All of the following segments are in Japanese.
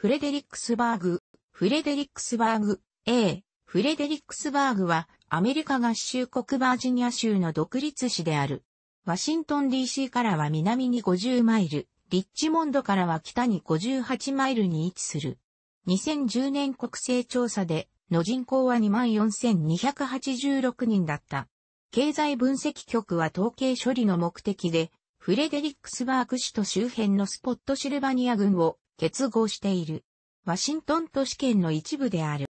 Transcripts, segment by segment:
フレデリックスバーグ、フレデリックスバーグ、A、フレデリックスバーグは、アメリカ合衆国バージニア州の独立市である。ワシントン DC からは南に50マイル、リッチモンドからは北に58マイルに位置する。2010年国勢調査で、の人口は24,286人だった。経済分析局は統計処理の目的で、フレデリックスバーグ市と周辺のスポットシルバニア軍を結合している。ワシントン都市圏の一部である。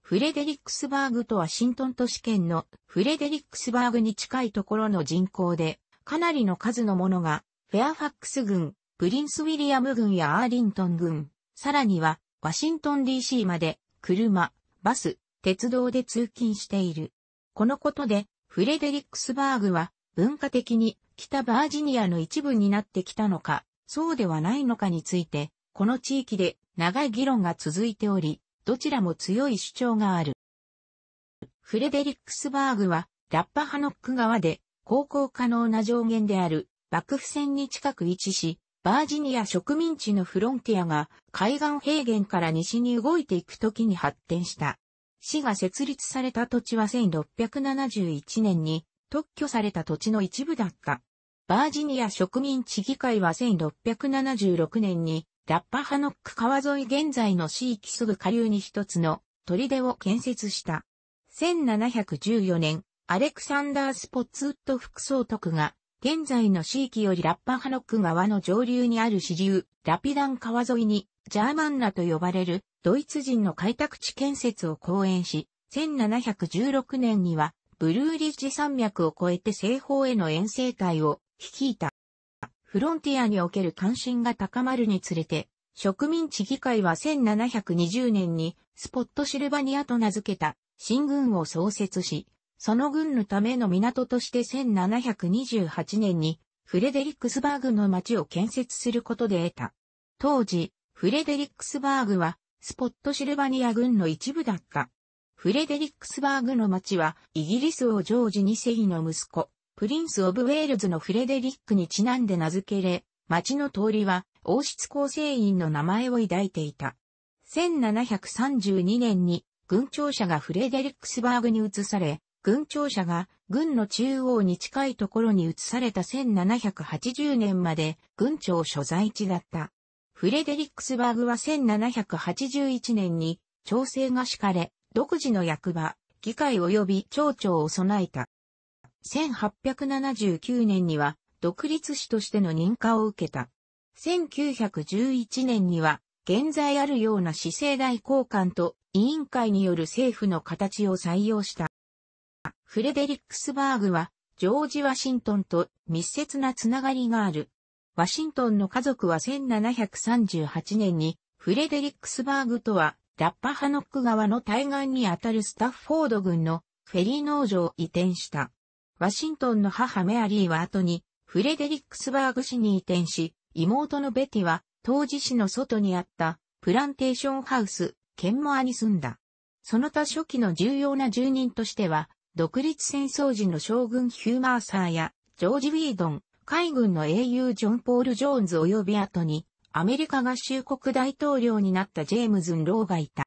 フレデリックスバーグとワシントン都市圏のフレデリックスバーグに近いところの人口で、かなりの数のものが、フェアファックス軍、プリンスウィリアム軍やアーリントン軍、さらには、ワシントン DC まで、車、バス、鉄道で通勤している。このことで、フレデリックスバーグは、文化的に北バージニアの一部になってきたのか、そうではないのかについて、この地域で長い議論が続いており、どちらも強い主張がある。フレデリックスバーグは、ラッパハノック川で、航行可能な上限である、幕府線に近く位置し、バージニア植民地のフロンティアが海岸平原から西に動いていくときに発展した。市が設立された土地は1671年に特許された土地の一部だった。バージニア植民地議会は1676年に、ラッパハノック川沿い現在の地域すぐ下流に一つの砦を建設した。1714年、アレクサンダー・スポッツウッド副総督が、現在の地域よりラッパハノック川の上流にある支流、ラピダン川沿いに、ジャーマンナと呼ばれるドイツ人の開拓地建設を講演し、1716年には、ブルーリッジ山脈を越えて西方への遠征隊を率いた。フロンティアにおける関心が高まるにつれて、植民地議会は1720年にスポットシルバニアと名付けた新軍を創設し、その軍のための港として1728年にフレデリックスバーグの町を建設することで得た。当時、フレデリックスバーグはスポットシルバニア軍の一部だった。フレデリックスバーグの町はイギリス王ジョージ2世の息子、プリンス・オブ・ウェールズのフレデリックにちなんで名付けれ、町の通りは王室構成員の名前を抱いていた。1732年に軍庁舎がフレデリックスバーグに移され、軍庁舎が軍の中央に近いところに移された1780年まで軍庁所在地だった。フレデリックスバーグは1781年に調整が敷かれ、独自の役場、議会及び町長を備えた。1879年には独立市としての認可を受けた。1911年には現在あるような市政代交換と委員会による政府の形を採用した。フレデリックスバーグはジョージ・ワシントンと密接なつながりがある。ワシントンの家族は1738年にフレデリックスバーグとはラッパハノック川の対岸にあたるスタッフォード軍のフェリー農場を移転した。ワシントンの母メアリーは後に、フレデリックスバーグ市に移転し、妹のベティは、当時市の外にあった、プランテーションハウス、ケンモアに住んだ。その他初期の重要な住人としては、独立戦争時の将軍ヒューマーサーや、ジョージ・ウィードン、海軍の英雄ジョン・ポール・ジョーンズ及び後に、アメリカ合衆国大統領になったジェームズン・ローがいた。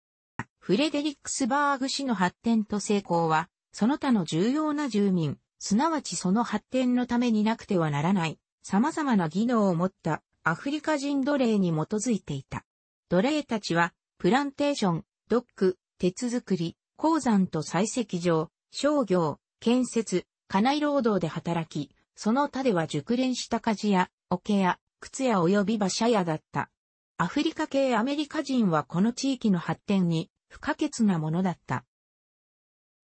フレデリックスバーグ市の発展と成功は、その他の重要な住民、すなわちその発展のためになくてはならない、様々な技能を持ったアフリカ人奴隷に基づいていた。奴隷たちは、プランテーション、ドック、鉄作り、鉱山と採石場、商業、建設、家内労働で働き、その他では熟練した鍛冶や、桶屋、靴屋及び馬車屋だった。アフリカ系アメリカ人はこの地域の発展に不可欠なものだった。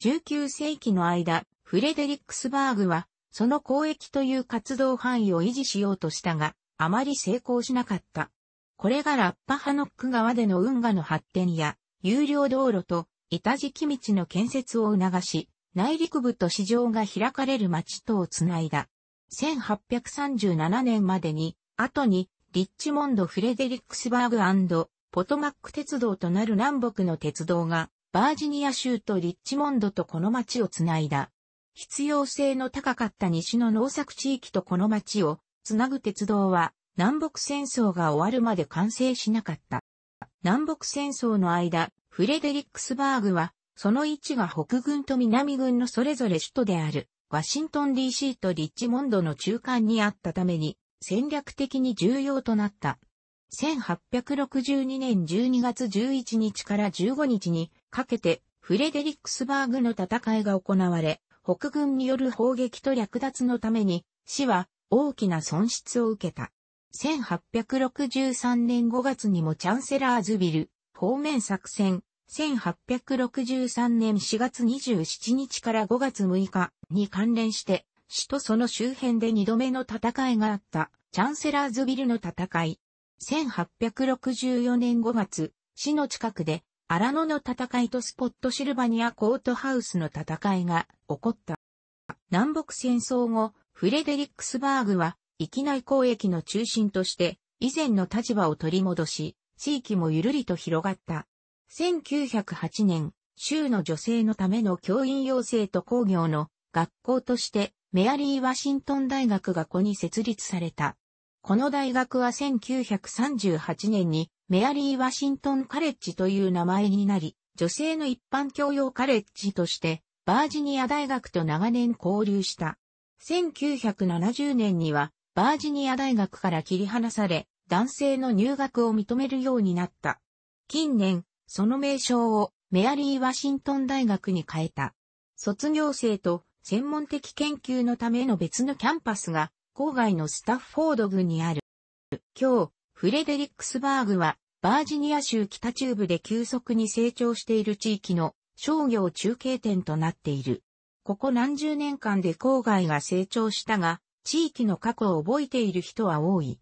19世紀の間、フレデリックスバーグは、その交易という活動範囲を維持しようとしたが、あまり成功しなかった。これがラッパハノック川での運河の発展や、有料道路と板敷道の建設を促し、内陸部と市場が開かれる町とをつないだ。1837年までに、後に、リッチモンド・フレデリックスバーグポトマック鉄道となる南北の鉄道が、バージニア州とリッチモンドとこの町をつないだ。必要性の高かった西の農作地域とこの町をつなぐ鉄道は南北戦争が終わるまで完成しなかった。南北戦争の間、フレデリックスバーグは、その位置が北軍と南軍のそれぞれ首都である、ワシントン DC とリッチモンドの中間にあったために、戦略的に重要となった。1862年12月11日から15日にかけて、フレデリックスバーグの戦いが行われ、北軍による砲撃と略奪のために、市は大きな損失を受けた。1863年5月にもチャンセラーズビル方面作戦、1863年4月27日から5月6日に関連して、市とその周辺で2度目の戦いがあったチャンセラーズビルの戦い。1864年5月、市の近くで荒野の戦いとスポットシルバニアコートハウスの戦いが起こった。南北戦争後、フレデリックスバーグは、域内交易の中心として、以前の立場を取り戻し、地域もゆるりと広がった。1908年、州の女性のための教員養成と工業の学校として、メアリー・ワシントン大学がこに設立された。この大学は1938年にメアリー・ワシントン・カレッジという名前になり、女性の一般教養カレッジとして、バージニア大学と長年交流した。1970年には、バージニア大学から切り離され、男性の入学を認めるようになった。近年、その名称をメアリー・ワシントン大学に変えた。卒業生と専門的研究のための別のキャンパスが郊外のスタッフォード郡にある。今日、フレデリックスバーグは、バージニア州北中部で急速に成長している地域の商業中継点となっている。ここ何十年間で郊外が成長したが、地域の過去を覚えている人は多い。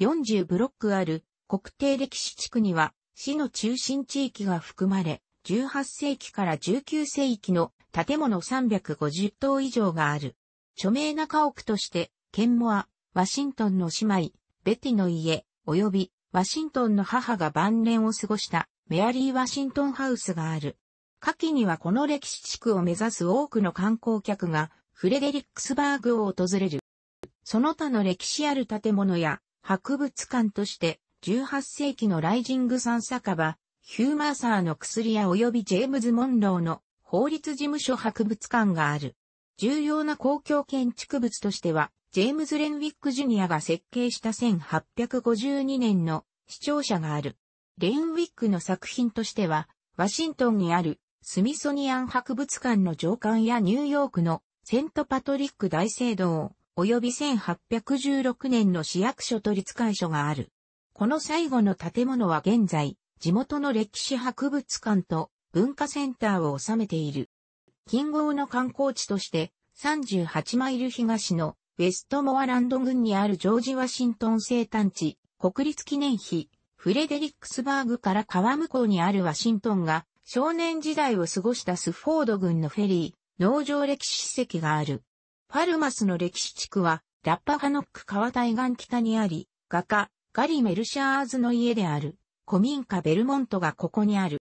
40ブロックある国定歴史地区には、市の中心地域が含まれ、18世紀から19世紀の建物350棟以上がある。著名な家屋として、ケンモア、ワシントンの姉妹、ベティの家、及びワシントンの母が晩年を過ごしたメアリー・ワシントンハウスがある。夏季にはこの歴史地区を目指す多くの観光客がフレデリックスバーグを訪れる。その他の歴史ある建物や博物館として18世紀のライジング山酒場、ヒューマーサーの薬屋及びジェームズ・モンローの法律事務所博物館がある。重要な公共建築物としてはジェームズ・レンウィック・ジュニアが設計した1852年の視聴者がある。レンウィックの作品としては、ワシントンにあるスミソニアン博物館の上館やニューヨークのセントパトリック大聖堂、及び1816年の市役所取会所がある。この最後の建物は現在、地元の歴史博物館と文化センターを収めている。近郊の観光地として38マイル東のウェストモアランド郡にあるジョージ・ワシントン生誕地、国立記念碑、フレデリックスバーグから川向こうにあるワシントンが、少年時代を過ごしたスフォード郡のフェリー、農場歴史史跡がある。ファルマスの歴史地区は、ラッパハノック川対岸北にあり、画家、ガリ・メルシャーズの家である、古民家ベルモントがここにある。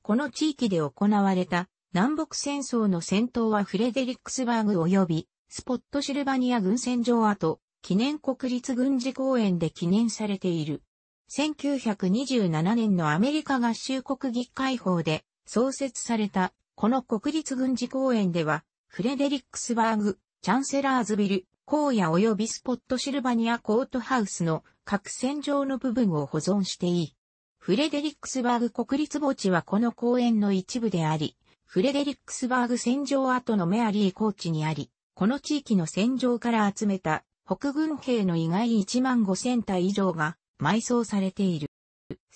この地域で行われた南北戦争の戦闘はフレデリックスバーグ及びスポットシルバニア軍船場跡、記念国立軍事公園で記念されている。1927年のアメリカ合衆国議会法で創設されたこの国立軍事公園ではフレデリックスバーグ、チャンセラーズビル、荒野及びスポットシルバニアコートハウスの各戦場の部分を保存していい。フレデリックスバーグ国立墓地はこの公園の一部であり、フレデリックスバーグ戦場跡のメアリーコーチにあり、この地域の戦場から集めた北軍兵の意外1万5千体以上が埋葬されている。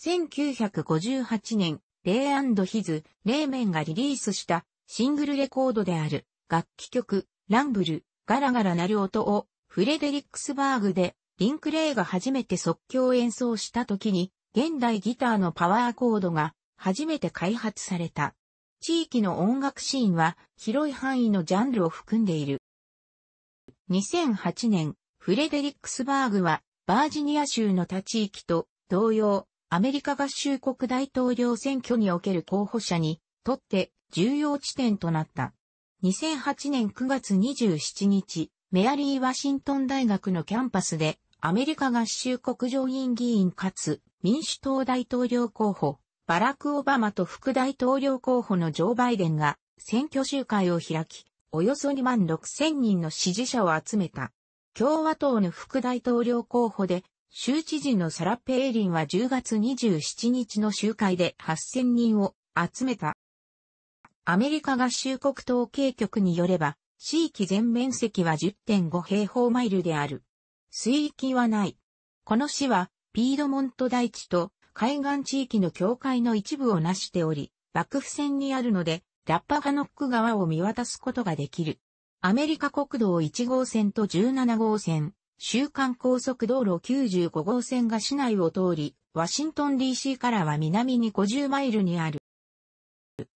1958年、レイヒズ、レーメンがリリースしたシングルレコードである楽器曲、ランブル、ガラガラ鳴る音をフレデリックスバーグでリンクレイが初めて即興演奏した時に現代ギターのパワーコードが初めて開発された。地域の音楽シーンは広い範囲のジャンルを含んでいる。2008年、フレデリックスバーグは、バージニア州の他地域と同様、アメリカ合衆国大統領選挙における候補者にとって重要地点となった。2008年9月27日、メアリー・ワシントン大学のキャンパスで、アメリカ合衆国上院議員かつ民主党大統領候補、バラク・オバマと副大統領候補のジョー・バイデンが選挙集会を開き、およそ2万6千人の支持者を集めた。共和党の副大統領候補で、州知事のサラ・ペーリンは10月27日の集会で8千人を集めた。アメリカ合衆国統計局によれば、地域全面積は10.5平方マイルである。水域はない。この市は、ピードモント大地と海岸地域の境界の一部を成しており、幕府線にあるので、ラッパハノック川を見渡すことができる。アメリカ国道1号線と17号線、週間高速道路95号線が市内を通り、ワシントン DC からは南に50マイルにある。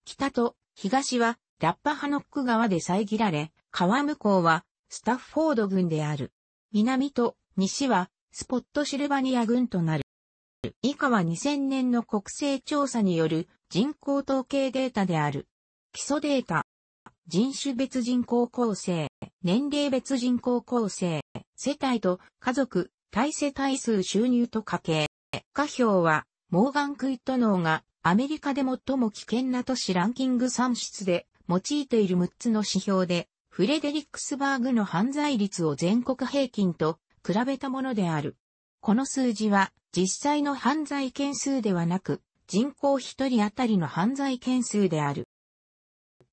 北と東はラッパハノック川で遮られ、川向こうはスタッフォード郡である。南と西はスポットシルバニア郡となる。以下は2000年の国勢調査による人口統計データである。基礎データ、人種別人口構成、年齢別人口構成、世帯と家族、対世帯数収入と家計。下表は、モーガン・クイットノーがアメリカで最も危険な都市ランキング算出で用いている6つの指標で、フレデリックスバーグの犯罪率を全国平均と比べたものである。この数字は実際の犯罪件数ではなく、人口1人当たりの犯罪件数である。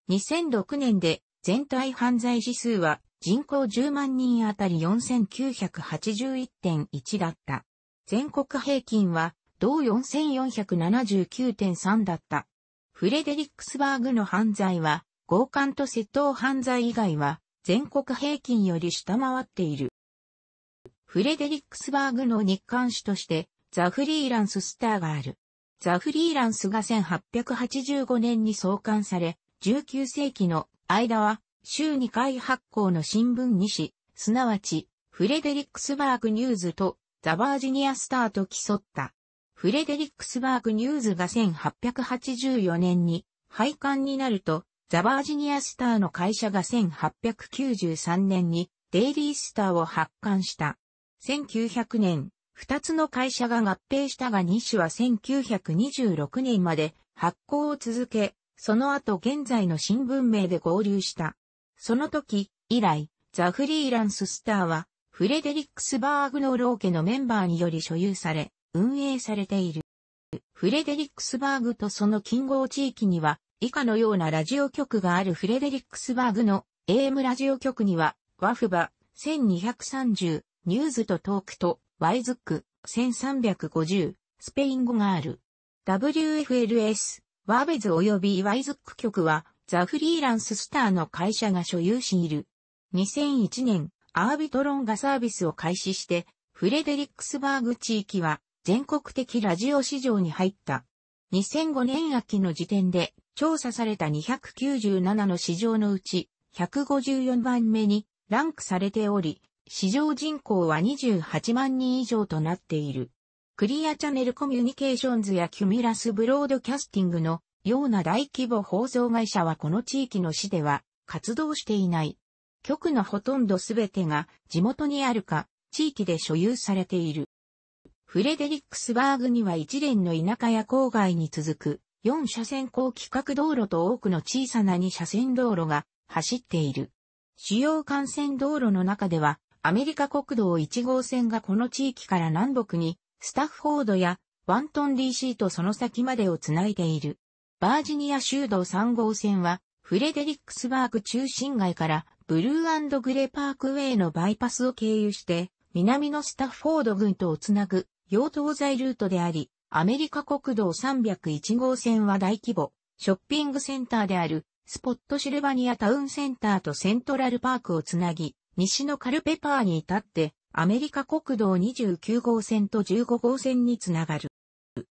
2006年で全体犯罪指数は人口10万人あたり4981.1だった。全国平均は同4479.3だった。フレデリックスバーグの犯罪は強姦と窃盗犯罪以外は全国平均より下回っている。フレデリックスバーグの日刊誌としてザ・フリーランススターがある。ザ・フリーランスが1885年に創刊され、19世紀の間は、週2回発行の新聞2紙、すなわち、フレデリックスバーグニューズとザバージニアスターと競った。フレデリックスバーグニューズが1884年に廃刊になると、ザバージニアスターの会社が1893年にデイリースターを発刊した。1900年、二つの会社が合併したが2種は1926年まで発行を続け、その後現在の新聞名で合流した。その時、以来、ザ・フリーランス・スターは、フレデリックスバーグのロー家のメンバーにより所有され、運営されている。フレデリックスバーグとその近合地域には、以下のようなラジオ局があるフレデリックスバーグの AM ラジオ局には、ワフバ、1230、ニューズとトークと、ワイズック、1350、スペイン語がある。WFLS、ワーベズ及びワイズック局は、ザ・フリーランススターの会社が所有している。2001年、アービトロンがサービスを開始して、フレデリックスバーグ地域は全国的ラジオ市場に入った。2005年秋の時点で調査された297の市場のうち154番目にランクされており、市場人口は28万人以上となっている。クリアチャンネルコミュニケーションズやキュミラスブロードキャスティングのような大規模放送会社はこの地域の市では活動していない。局のほとんどすべてが地元にあるか、地域で所有されている。フレデリックスバーグには一連の田舎や郊外に続く4車線高規格道路と多くの小さな2車線道路が走っている。主要幹線道路の中ではアメリカ国道1号線がこの地域から南北にスタッフォードやワントン DC とその先までをつないでいる。バージニア州道3号線はフレデリックスバーグ中心街からブルーグレーパークウェイのバイパスを経由して南のスタッフォード群とをつなぐ洋東西ルートであり、アメリカ国道301号線は大規模ショッピングセンターであるスポットシルバニアタウンセンターとセントラルパークをつなぎ、西のカルペパーに至ってアメリカ国道29号線と15号線につながる。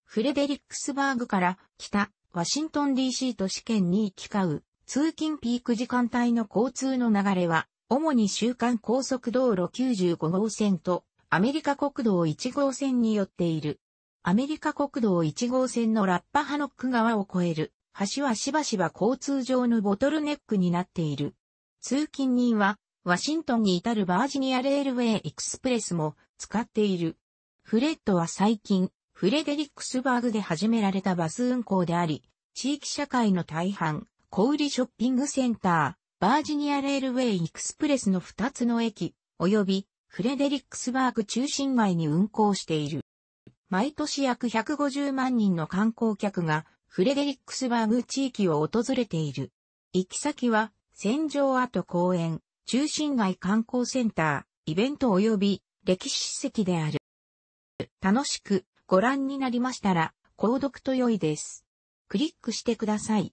フレデリックスバーグから北、ワシントン DC と試験に行き交う通勤ピーク時間帯の交通の流れは、主に週間高速道路95号線とアメリカ国道1号線によっている。アメリカ国道1号線のラッパハノック川を越える橋はしばしば交通上のボトルネックになっている。通勤人はワシントンに至るバージニアレールウェイエクスプレスも使っている。フレッドは最近、フレデリックスバーグで始められたバス運行であり、地域社会の大半、小売ショッピングセンター、バージニアレールウェイエクスプレスの2つの駅、及びフレデリックスバーグ中心街に運行している。毎年約150万人の観光客がフレデリックスバーグ地域を訪れている。行き先は、戦場跡公園、中心街観光センター、イベント及び歴史史跡である。楽しくご覧になりましたら、購読と良いです。クリックしてください。